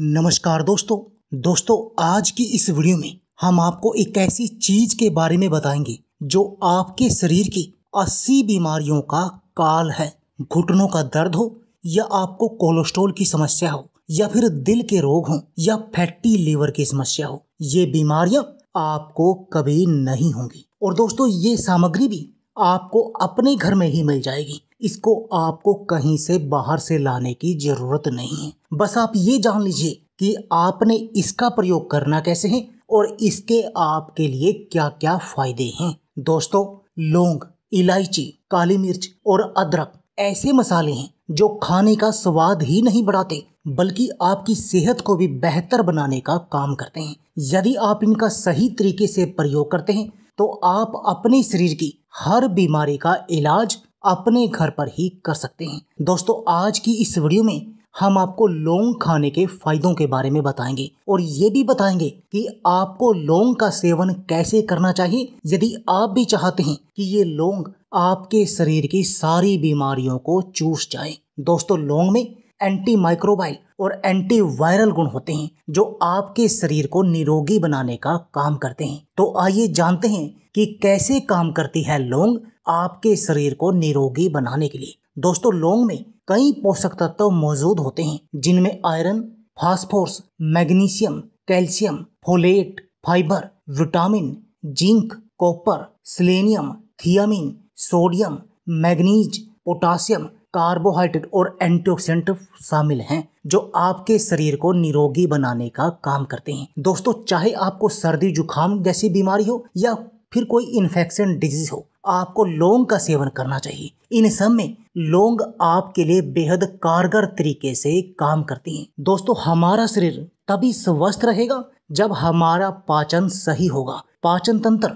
नमस्कार दोस्तों दोस्तों आज की इस वीडियो में हम आपको एक ऐसी चीज के बारे में बताएंगे जो आपके शरीर की अस्सी बीमारियों का काल है घुटनों का दर्द हो या आपको कोलेस्ट्रोल की समस्या हो या फिर दिल के रोग हो या फैटी लीवर की समस्या हो ये बीमारियां आपको कभी नहीं होंगी और दोस्तों ये सामग्री भी आपको अपने घर में ही मिल जाएगी इसको आपको कहीं से बाहर से लाने की जरूरत नहीं है बस आप ये जान लीजिए कि आपने इसका प्रयोग करना कैसे है और इसके आपके लिए क्या क्या फायदे हैं दोस्तों लौंग इलायची काली मिर्च और अदरक ऐसे मसाले हैं जो खाने का स्वाद ही नहीं बढ़ाते बल्कि आपकी सेहत को भी बेहतर बनाने का काम करते हैं यदि आप इनका सही तरीके से प्रयोग करते हैं तो आप अपने शरीर की हर बीमारी का इलाज अपने घर पर ही कर सकते हैं दोस्तों आज की इस वीडियो में हम आपको लौंग खाने के फायदों के बारे में बताएंगे और ये भी बताएंगे कि आपको लौंग का सेवन कैसे करना चाहिए यदि आप भी चाहते हैं कि ये लौंग आपके शरीर की सारी बीमारियों को चूस जाए दोस्तों लौंग में एंटी माइक्रोबाइल और एंटी वायरल गुण होते हैं जो आपके शरीर को निरोगी बनाने का काम करते हैं तो आइए जानते हैं कि कैसे काम करती है लौंग आपके शरीर को निरोगी बनाने के लिए दोस्तों लौंग में कई पोषक तत्व मौजूद होते हैं जिनमें iron phosphorus magnesium calcium folate fibre vitamin zinc copper selenium thiamine sodium manganese potassium carbohydrate और एंटीऑक्सीडेंट शामिल हैं जो आपके शरीर को निरोगी बनाने का काम करते हैं दोस्तों चाहे आपको सर्दी जुकाम जैसी बीमारी हो या फिर कोई इन्फेक्शन डिजीज हो आपको लौंग का सेवन करना चाहिए इन सब में लौंग आपके लिए बेहद कारगर तरीके से काम करती हैं दोस्तों हमारा शरीर तभी स्वस्थ रहेगा जब हमारा पाचन सही होगा पाचन तंत्र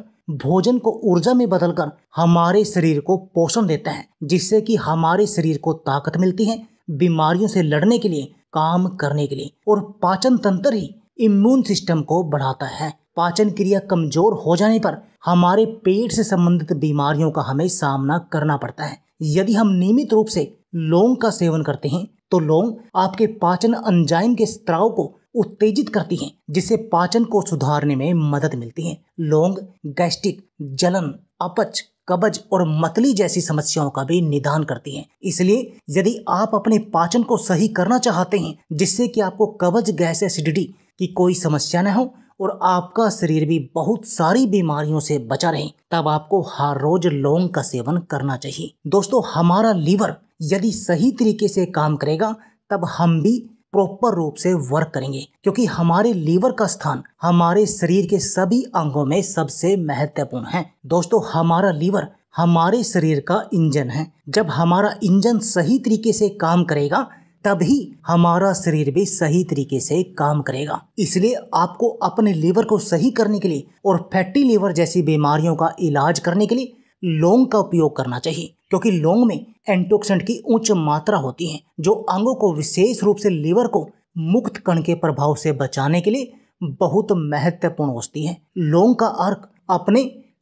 भोजन को ऊर्जा में बदलकर हमारे शरीर को पोषण देता है जिससे कि हमारे शरीर को ताकत मिलती है बीमारियों से लड़ने के लिए काम करने के लिए और पाचन तंत्र ही इम्यून सिस्टम को बढ़ाता है पाचन क्रिया कमजोर हो जाने पर हमारे पेट से संबंधित बीमारियों का हमें सामना करना पड़ता है यदि हम नियमित रूप से लौंग का सेवन करते हैं तो लौंग आपके पाचन अंजाइम के स्त्राव को उत्तेजित करती हैं जिससे पाचन को सुधारने में मदद मिलती है लौंग गैस्ट्रिक जलन अपच कब्ज और मतली जैसी समस्याओं का भी निदान करती है इसलिए यदि आप अपने पाचन को सही करना चाहते हैं जिससे कि आपको कब्ज गैस एसिडिटी की कोई समस्या न हो और आपका शरीर भी बहुत सारी बीमारियों से बचा रहे तब आपको हर रोज लौंग का सेवन करना चाहिए दोस्तों हमारा लीवर यदि सही तरीके से काम करेगा तब हम भी प्रॉपर रूप से वर्क करेंगे क्योंकि हमारे लीवर का स्थान हमारे शरीर के सभी अंगों में सबसे महत्वपूर्ण है दोस्तों हमारा लीवर हमारे शरीर का इंजन है जब हमारा इंजन सही तरीके से काम करेगा तभी हमारा शरीर भी सही तरीके से काम करेगा इसलिए आपको अपने लीवर को सही करने के लिए और फैटी लीवर जैसी बीमारियों का इलाज करने के लिए लौंग का उपयोग करना चाहिए क्योंकि लौंग में एंटोक्सेंट की उच्च मात्रा होती है जो अंगों को विशेष रूप से लीवर को मुक्त कण के प्रभाव से बचाने के लिए बहुत महत्वपूर्ण होती है लौंग का अर्क अपने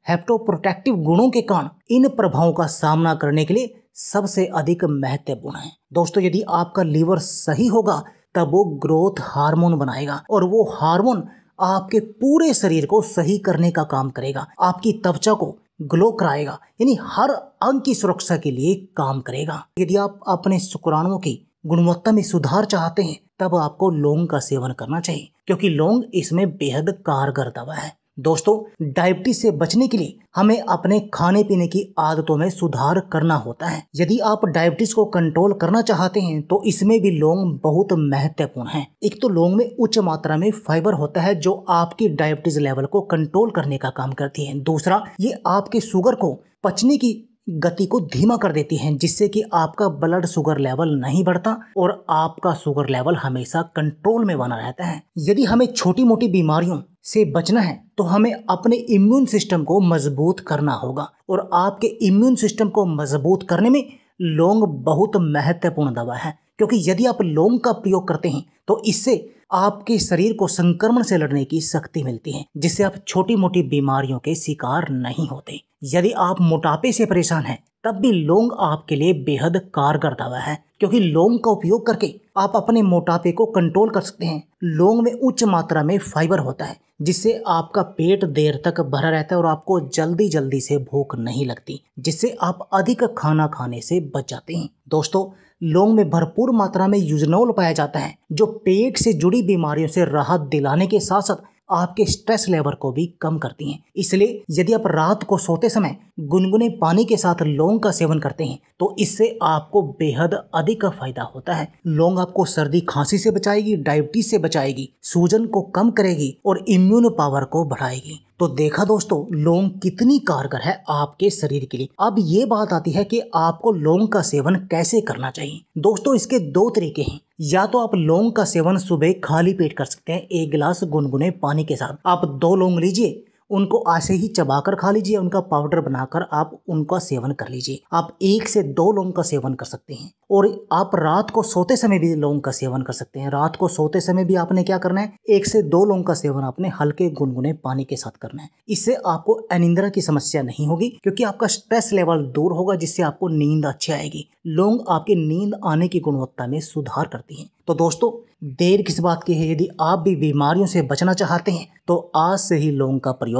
हेप्टोप्रोटेक्टिव गुणों के कारण इन प्रभावों का सामना करने के लिए सबसे अधिक महत्वपूर्ण है दोस्तों यदि आपका लीवर सही होगा तब वो ग्रोथ हार्मोन बनाएगा और वो हार्मोन आपके पूरे शरीर को सही करने का काम करेगा आपकी त्वचा को ग्लो कराएगा यानी हर अंग की सुरक्षा के लिए काम करेगा यदि आप अपने शुक्राणुओं की गुणवत्ता में सुधार चाहते हैं तब आपको लौंग का सेवन करना चाहिए क्योंकि लौंग इसमें बेहद कारगर दवा है दोस्तों डायबिटीज से बचने के लिए हमें अपने खाने पीने की आदतों में सुधार करना होता है यदि आप डायबिटीज को कंट्रोल करना चाहते हैं तो इसमें भी लौंग बहुत महत्वपूर्ण है एक तो लौंग में उच्च मात्रा में फाइबर होता है जो आपकी डायबिटीज लेवल को कंट्रोल करने का काम करती है दूसरा ये आपके शुगर को पचने की गति को धीमा कर देती है जिससे कि आपका ब्लड शुगर लेवल नहीं बढ़ता और आपका शुगर लेवल हमेशा कंट्रोल में बना रहता है यदि हमें छोटी मोटी बीमारियों से बचना है तो हमें अपने इम्यून सिस्टम को मजबूत करना होगा और आपके इम्यून सिस्टम को मजबूत करने में लौंग बहुत महत्वपूर्ण दवा है क्योंकि यदि आप लौंग का प्रयोग करते हैं तो इससे आपके शरीर को संक्रमण से लड़ने की शक्ति मिलती है जिससे आप छोटी मोटी बीमारियों के शिकार नहीं होते यदि आप मोटापे से परेशान हैं तब भी लौंग आपके लिए बेहद कारगर दवा है क्योंकि लौंग का उपयोग करके आप अपने मोटापे को कंट्रोल कर सकते हैं लौंग में उच्च मात्रा में फाइबर होता है जिससे आपका पेट देर तक भरा रहता है और आपको जल्दी जल्दी से भूख नहीं लगती जिससे आप अधिक खाना खाने से बच जाते हैं दोस्तों लौंग में भरपूर मात्रा में यूजनोल पाया जाता है जो पेट से जुड़ी बीमारियों से राहत दिलाने के साथ साथ आपके स्ट्रेस लेवल को भी कम करती हैं इसलिए यदि आप रात को सोते समय गुनगुने पानी के साथ लौंग का सेवन करते हैं तो इससे आपको बेहद अधिक फायदा होता है लौंग आपको सर्दी खांसी से बचाएगी डायबिटीज से बचाएगी सूजन को कम करेगी और इम्यून पावर को बढ़ाएगी तो देखा दोस्तों लौंग कितनी कारगर है आपके शरीर के लिए अब ये बात आती है कि आपको लौंग का सेवन कैसे करना चाहिए दोस्तों इसके दो तरीके हैं या तो आप लौंग का सेवन सुबह खाली पेट कर सकते हैं एक गिलास गुनगुने पानी के साथ आप दो लौंग लीजिए उनको ऐसे ही चबाकर खा लीजिए उनका पाउडर बनाकर आप उनका सेवन कर लीजिए आप एक से दो लौंग का सेवन कर सकते हैं और आप रात को सोते समय भी लौंग का सेवन कर सकते हैं रात को सोते समय भी आपने क्या करना है एक से दो लौंग का सेवन आपने हल्के गुनगुने पानी के साथ करना है इससे आपको अनिंद्रा की समस्या नहीं होगी क्योंकि आपका स्ट्रेस लेवल दूर होगा जिससे आपको नींद अच्छी आएगी लौंग आपकी नींद आने की गुणवत्ता में सुधार करती है तो दोस्तों देर किस बात की है यदि आप भी बीमारियों से बचना चाहते हैं तो आज से ही लौंग का प्रयोग